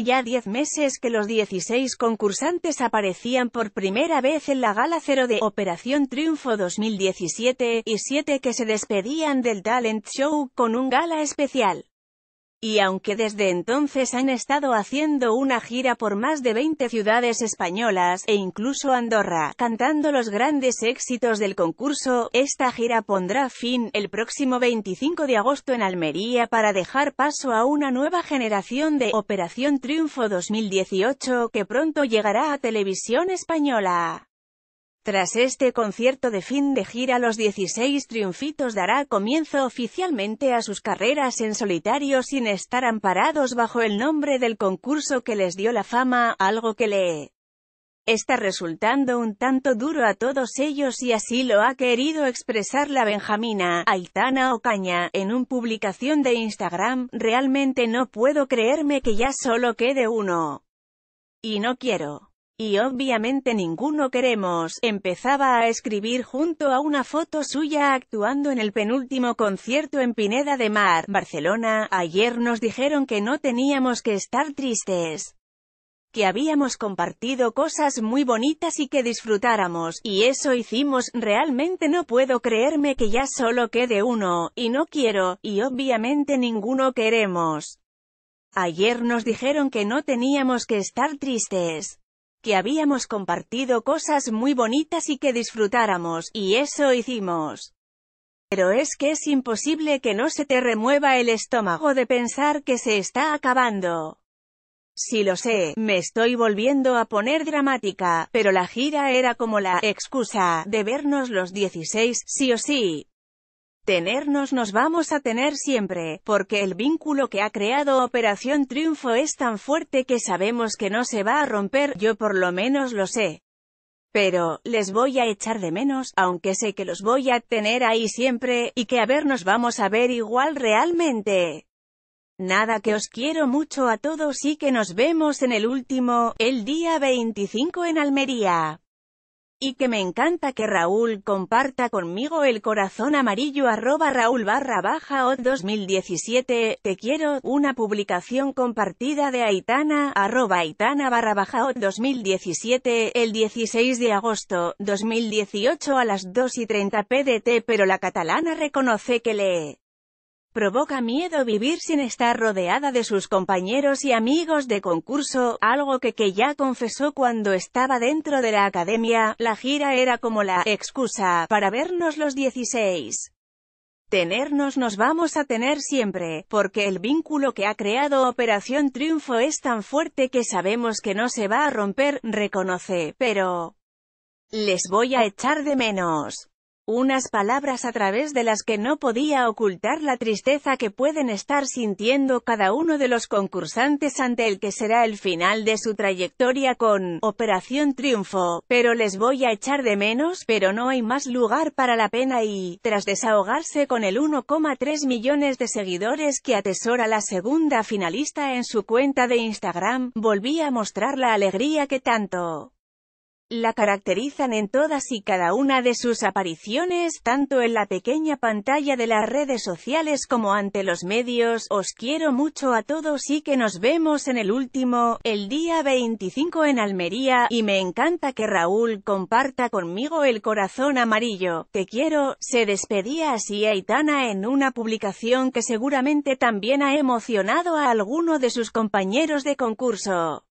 ya 10 meses que los 16 concursantes aparecían por primera vez en la Gala 0 de Operación Triunfo 2017, y 7 que se despedían del Talent Show con un gala especial y aunque desde entonces han estado haciendo una gira por más de 20 ciudades españolas, e incluso Andorra, cantando los grandes éxitos del concurso, esta gira pondrá fin, el próximo 25 de agosto en Almería para dejar paso a una nueva generación de Operación Triunfo 2018 que pronto llegará a televisión española. Tras este concierto de fin de gira los 16 triunfitos dará comienzo oficialmente a sus carreras en solitario sin estar amparados bajo el nombre del concurso que les dio la fama, algo que le está resultando un tanto duro a todos ellos y así lo ha querido expresar la Benjamina, Aitana Ocaña, en una publicación de Instagram, realmente no puedo creerme que ya solo quede uno. Y no quiero y obviamente ninguno queremos, empezaba a escribir junto a una foto suya actuando en el penúltimo concierto en Pineda de Mar, Barcelona, ayer nos dijeron que no teníamos que estar tristes que habíamos compartido cosas muy bonitas y que disfrutáramos, y eso hicimos, realmente no puedo creerme que ya solo quede uno, y no quiero, y obviamente ninguno queremos. Ayer nos dijeron que no teníamos que estar tristes que habíamos compartido cosas muy bonitas y que disfrutáramos, y eso hicimos. Pero es que es imposible que no se te remueva el estómago de pensar que se está acabando. Si lo sé, me estoy volviendo a poner dramática, pero la gira era como la excusa de vernos los 16, sí o sí. Tenernos nos vamos a tener siempre, porque el vínculo que ha creado Operación Triunfo es tan fuerte que sabemos que no se va a romper, yo por lo menos lo sé. Pero, les voy a echar de menos, aunque sé que los voy a tener ahí siempre, y que a ver nos vamos a ver igual realmente. Nada que os quiero mucho a todos y que nos vemos en el último, el día 25 en Almería y que me encanta que Raúl comparta conmigo el corazón amarillo arroba Raúl barra baja o 2017, te quiero, una publicación compartida de Aitana, arroba Aitana barra baja o 2017, el 16 de agosto, 2018 a las 2 y 30 pdt pero la catalana reconoce que lee. Provoca miedo vivir sin estar rodeada de sus compañeros y amigos de concurso, algo que, que ya confesó cuando estaba dentro de la academia, la gira era como la excusa para vernos los 16. Tenernos nos vamos a tener siempre, porque el vínculo que ha creado Operación Triunfo es tan fuerte que sabemos que no se va a romper, reconoce, pero... Les voy a echar de menos. Unas palabras a través de las que no podía ocultar la tristeza que pueden estar sintiendo cada uno de los concursantes ante el que será el final de su trayectoria con Operación Triunfo, pero les voy a echar de menos, pero no hay más lugar para la pena y, tras desahogarse con el 1,3 millones de seguidores que atesora la segunda finalista en su cuenta de Instagram, volví a mostrar la alegría que tanto la caracterizan en todas y cada una de sus apariciones, tanto en la pequeña pantalla de las redes sociales como ante los medios. Os quiero mucho a todos y que nos vemos en el último, el día 25 en Almería, y me encanta que Raúl comparta conmigo el corazón amarillo. Te quiero, se despedía así Aitana en una publicación que seguramente también ha emocionado a alguno de sus compañeros de concurso.